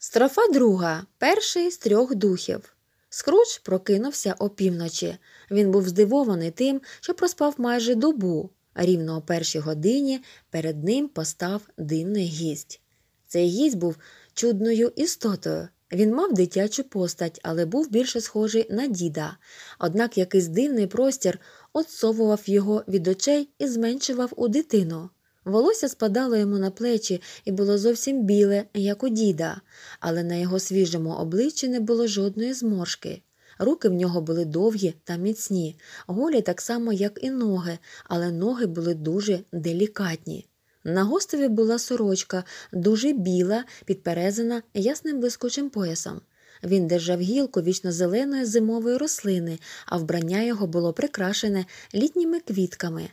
Строфа друга перший з трьох духів. Скруч прокинувся опівночі. Він був здивований тим, що проспав майже добу. Рівно о першій годині перед ним постав дивний гість. Цей гість був чудною істотою. Він мав дитячу постать, але був більше схожий на діда. Однак якийсь дивний простір отсовував його від очей і зменшував у дитину. Волосся спадало йому на плечі і було зовсім біле, як у діда, але на його свіжому обличчі не було жодної зморшки. Руки в нього були довгі та міцні, голі так само, як і ноги, але ноги були дуже делікатні. На гостеві була сорочка, дуже біла, підперезана ясним блискучим поясом. Він держав гілку вічно зеленої зимової рослини, а вбрання його було прикрашене літніми квітками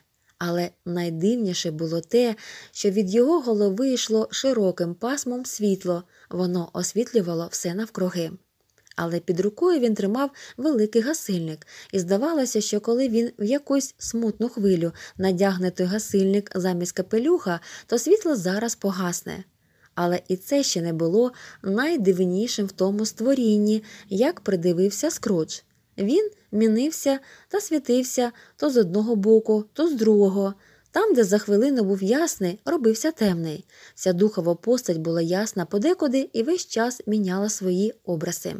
але найдивніше було те, що від його голови йшло широким пасмом світло, воно освітлювало все навкруги. Але під рукою він тримав великий гасильник, і здавалося, що коли він в якусь смутну хвилю надягне той гасильник замість капелюха, то світло зараз погасне. Але і це ще не було найдивнішим в тому створінні, як придивився скрудж. Він мінився та світився то з одного боку, то з другого. Там, де за хвилину був ясний, робився темний. Вся духова постать була ясна подекуди і весь час міняла свої образи.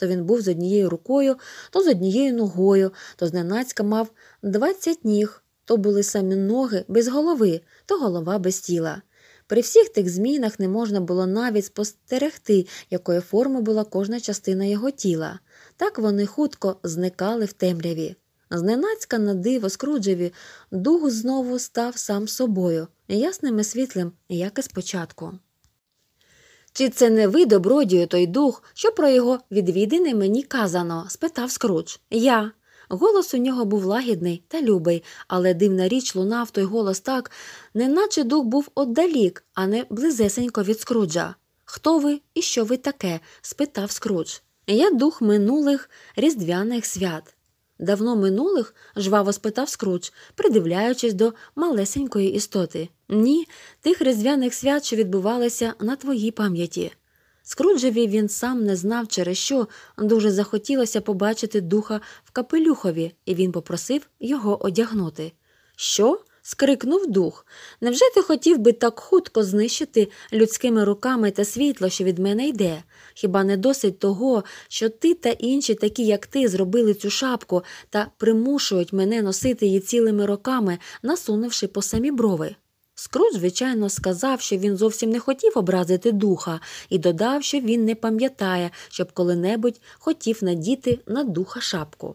То він був з однією рукою, то з однією ногою, то зненацька мав двадцять ніг, то були самі ноги без голови, то голова без тіла. При всіх тих змінах не можна було навіть спостерегти, якої форми була кожна частина його тіла. Так вони хутко зникали в темряві. Зненацька на диво скруджеві дух знову став сам собою, ясним і світлим, як і спочатку. Чи це не ви, добродію, той дух, що про його відвідини мені казано? спитав Скрудж. Я. Голос у нього був лагідний та любий, але дивна річ лунав той голос так, неначе дух був отдалік, а не близесенько від Скруджа. Хто ви і що ви таке? спитав Скрудж. Я дух минулих різдвяних свят. Давно минулих? жваво спитав Скрудж, придивляючись до малесенької істоти. Ні, тих різдвяних свят, що відбувалися на твоїй пам'яті. Скруджеві він сам не знав, через що дуже захотілося побачити духа в капелюхові, і він попросив його одягнути. Що? скрикнув дух. Невже ти хотів би так хутко знищити людськими руками те світло, що від мене йде? Хіба не досить того, що ти та інші, такі, як ти, зробили цю шапку та примушують мене носити її цілими роками, насунувши по самі брови? Скрут, звичайно, сказав, що він зовсім не хотів образити духа, і додав, що він не пам'ятає, щоб коли-небудь хотів надіти на духа шапку.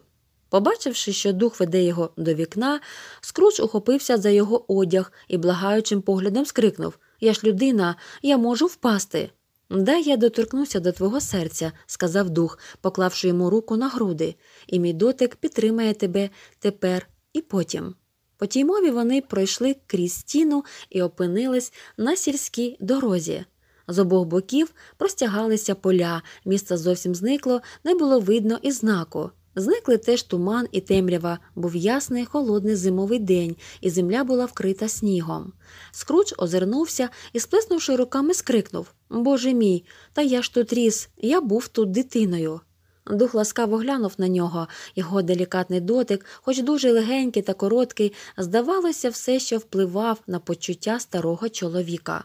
Побачивши, що дух веде його до вікна, Скруч ухопився за його одяг і благаючим поглядом скрикнув Я ж людина, я можу впасти. Дай я доторкнуся до твого серця, сказав дух, поклавши йому руку на груди, і мій дотик підтримає тебе тепер і потім. По тій мові вони пройшли крізь стіну і опинились на сільській дорозі. З обох боків простягалися поля, місце зовсім зникло, не було видно і знаку. Зникли теж туман і темрява, був ясний холодний зимовий день, і земля була вкрита снігом. Скруч озирнувся і, сплеснувши руками, скрикнув Боже мій, та я ж тут ріс, я був тут дитиною. Дух ласкаво глянув на нього, його делікатний дотик, хоч дуже легенький та короткий, здавалося, все що впливав на почуття старого чоловіка.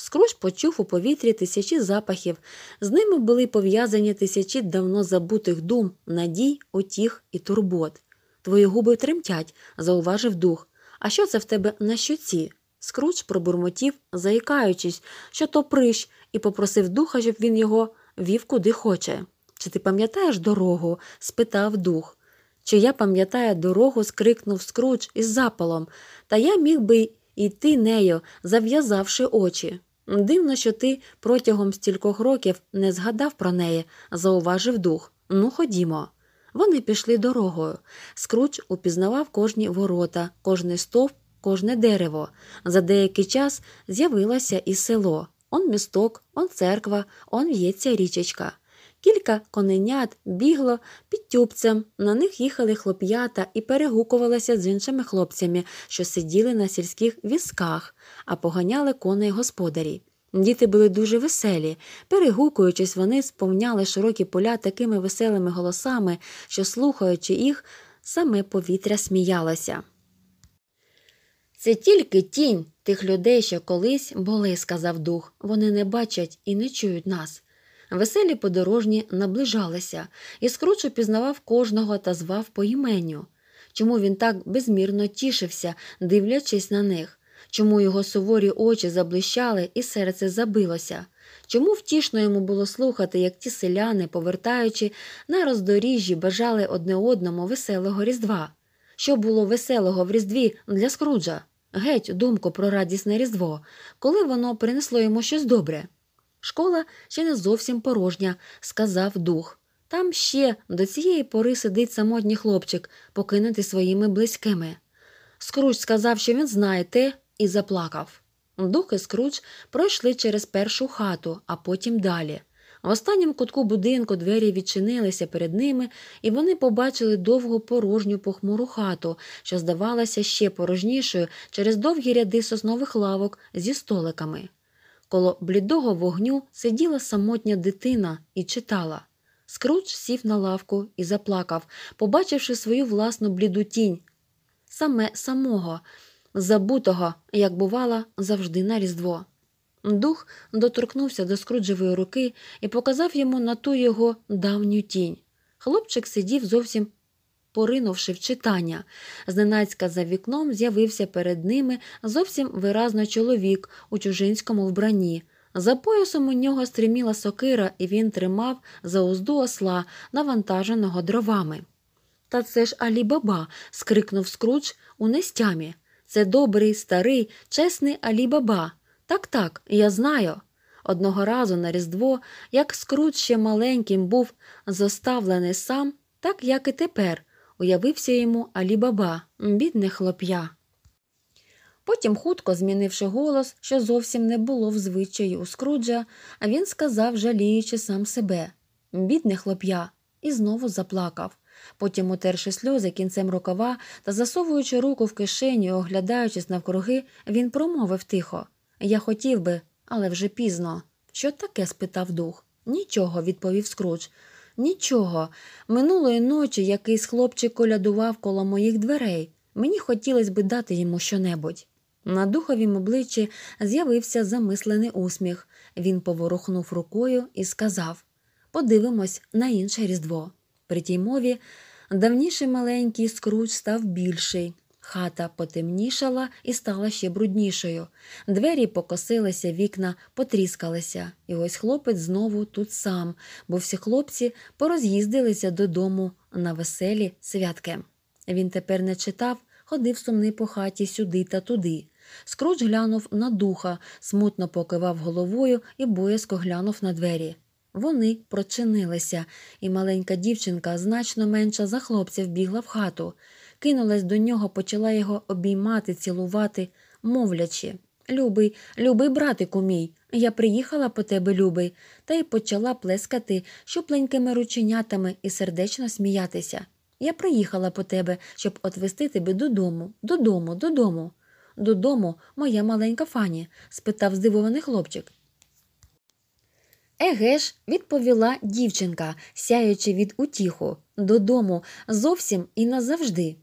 Скруч почув у повітрі тисячі запахів, з ними були пов'язані тисячі давно забутих дум, надій, отіх і турбот. Твої губи тремтять, зауважив дух. А що це в тебе на щоці? Скруч пробурмотів, заїкаючись, що то прищ, і попросив духа, щоб він його вів куди хоче. Чи ти пам'ятаєш дорогу? спитав дух. Чи я пам'ятаю дорогу? скрикнув скруч із запалом, та я міг би йти нею, зав'язавши очі. Дивно, що ти протягом стількох років не згадав про неї, зауважив дух. Ну, ходімо. Вони пішли дорогою. Скруч упізнавав кожні ворота, кожний стовп, кожне дерево. За деякий час з'явилося і село он місток, он церква, он в'ється річечка. Кілька коненят бігло тюбцем. На них їхали хлоп'ята і перегукувалися з іншими хлопцями, що сиділи на сільських візках, а поганяли коней господарі. Діти були дуже веселі. Перегукуючись, вони сповняли широкі поля такими веселими голосами, що, слухаючи їх, саме повітря сміялося. Це тільки тінь тих людей, що колись були, сказав дух. Вони не бачать і не чують нас. Веселі подорожні наближалися, і скруч упізнавав кожного та звав по іменю. Чому він так безмірно тішився, дивлячись на них? Чому його суворі очі заблищали і серце забилося? Чому втішно йому було слухати, як ті селяни, повертаючи на роздоріжжі, бажали одне одному веселого різдва? Що було веселого в різдві для скруджа? Геть думку про радісне різдво, коли воно принесло йому щось добре. Школа ще не зовсім порожня, сказав дух. Там ще до цієї пори сидить самотній хлопчик, покинутий своїми близькими. Скруч сказав, що він знає те, і заплакав. Дух і скруч пройшли через першу хату, а потім далі. В останньому кутку будинку двері відчинилися перед ними, і вони побачили довгу порожню похмуру хату, що здавалася ще порожнішою через довгі ряди соснових лавок зі столиками. Коло блідого вогню сиділа самотня дитина і читала. Скрудж сів на лавку і заплакав, побачивши свою власну бліду тінь, саме самого, забутого, як бувало, завжди на різдво. Дух доторкнувся до скруджевої руки і показав йому на ту його давню тінь. Хлопчик сидів зовсім поринувши в читання. Зненацька за вікном з'явився перед ними зовсім виразно чоловік у чужинському вбранні. За поясом у нього стриміла сокира, і він тримав за узду осла, навантаженого дровами. Та це ж Алі скрикнув скруч у нестямі. Це добрий, старий, чесний Алі Так, так, я знаю. Одного разу на Різдво, як скруч ще маленьким був зоставлений сам, так як і тепер, уявився йому Алі-Баба, бідне хлоп'я. Потім, хутко змінивши голос, що зовсім не було в звичаю у Скруджа, він сказав, жаліючи сам себе бідне хлоп'я, і знову заплакав. Потім, утерши сльози кінцем рукава та засовуючи руку в кишеню, і оглядаючись навкруги, він промовив тихо Я хотів би, але вже пізно. Що таке? спитав дух. Нічого, відповів Скрудж. Нічого. Минулої ночі якийсь хлопчик колядував коло моїх дверей. Мені хотілося би дати йому щонебудь. На духовім обличчі з'явився замислений усміх. Він поворухнув рукою і сказав подивимось на інше різдво. При тій мові давніший маленький скруч став більший, Хата потемнішала і стала ще бруднішою. Двері покосилися, вікна потріскалися, і ось хлопець знову тут сам, бо всі хлопці пороз'їздилися додому на веселі святки. Він тепер не читав, ходив сумний по хаті сюди та туди. Скруч глянув на духа, смутно покивав головою і боязко глянув на двері. Вони прочинилися, і маленька дівчинка значно менша за хлопців бігла в хату кинулась до нього, почала його обіймати, цілувати, мовлячи Любий, любий братику мій, я приїхала по тебе, любий, та й почала плескати щупленькими рученятами і сердечно сміятися. Я приїхала по тебе, щоб отвести тебе додому, додому, додому. Додому, моя маленька фані? спитав здивований хлопчик. Еге ж, відповіла дівчинка, сяючи від утіху додому, зовсім і назавжди.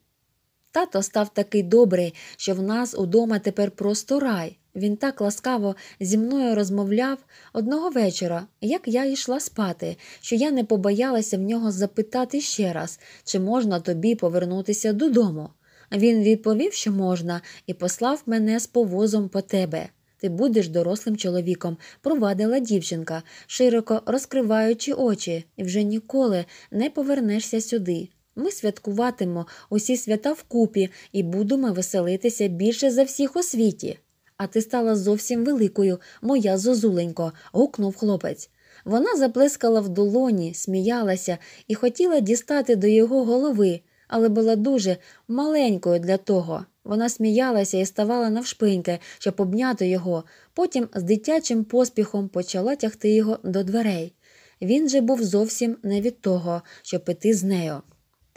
Тато став такий добрий, що в нас удома тепер просто рай. Він так ласкаво зі мною розмовляв одного вечора, як я йшла спати, що я не побоялася в нього запитати ще раз, чи можна тобі повернутися додому. Він відповів, що можна, і послав мене з повозом по тебе. Ти будеш дорослим чоловіком, провадила дівчинка, широко розкриваючи очі, і вже ніколи не повернешся сюди. Ми святкуватимо усі свята вкупі і будемо веселитися більше за всіх у світі. А ти стала зовсім великою, моя зозуленько, гукнув хлопець. Вона заплескала в долоні, сміялася і хотіла дістати до його голови, але була дуже маленькою для того. Вона сміялася і ставала навшпиньки, щоб обняти його. Потім з дитячим поспіхом почала тягти його до дверей. Він же був зовсім не від того, щоб іти з нею.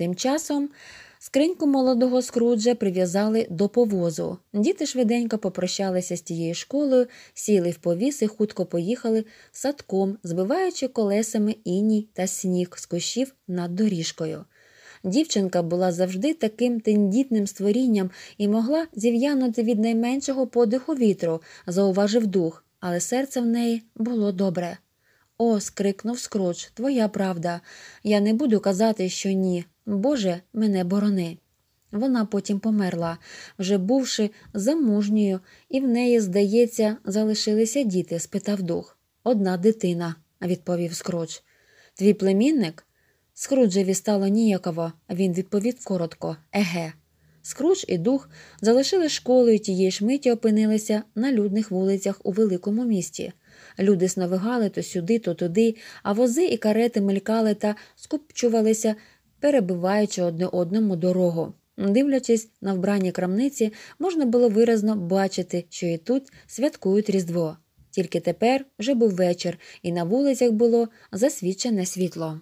Тим часом скриньку молодого скруджа прив'язали до повозу. Діти швиденько попрощалися з тією школою, сіли в повіс і хутко поїхали садком, збиваючи колесами іній та сніг з кущів над доріжкою. Дівчинка була завжди таким тендітним створінням і могла зів'янути від найменшого подиху вітру, зауважив дух, але серце в неї було добре. О, скрикнув скроч, твоя правда. Я не буду казати, що ні. Боже, мене борони. Вона потім померла, вже бувши замужньою, і в неї, здається, залишилися діти? спитав дух. Одна дитина, відповів скроч. Твій племінник? Скруджеві стало ніяково, він відповів коротко Еге. Скрудж і дух залишили школу і тієї ж миті опинилися на людних вулицях у великому місті. Люди сновигали то сюди, то туди, а вози і карети мелькали та скупчувалися, перебиваючи одне одному дорогу. Дивлячись на вбрані крамниці, можна було виразно бачити, що і тут святкують Різдво. Тільки тепер вже був вечір, і на вулицях було засвічене світло.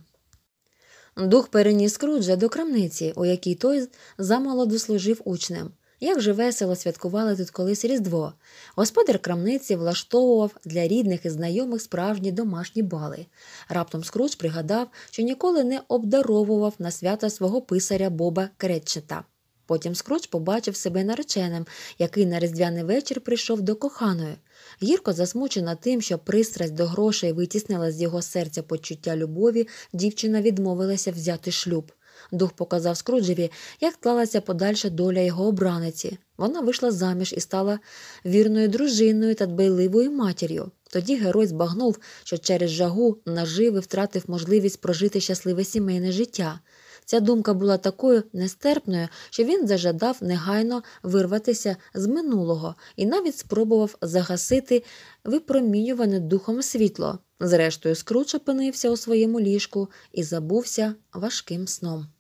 Дух переніс Круджа до крамниці, у якій той замолоду служив учнем. Як же весело святкували тут колись Різдво. Господар крамниці влаштовував для рідних і знайомих справжні домашні бали. Раптом Скрудж пригадав, що ніколи не обдаровував на свята свого писаря Боба Кретчета. Потім Скрудж побачив себе нареченим, який на різдвяний вечір прийшов до коханої. Гірко засмучена тим, що пристрасть до грошей витіснила з його серця почуття любові, дівчина відмовилася взяти шлюб. Дух показав Скруджеві, як склалася подальша доля його обраниці. Вона вийшла заміж і стала вірною дружиною та дбайливою матір'ю. Тоді герой збагнув, що через жагу наживи втратив можливість прожити щасливе сімейне життя. Ця думка була такою нестерпною, що він зажадав негайно вирватися з минулого і навіть спробував загасити випромінюване духом світло. Зрештою, скруч опинився у своєму ліжку і забувся важким сном.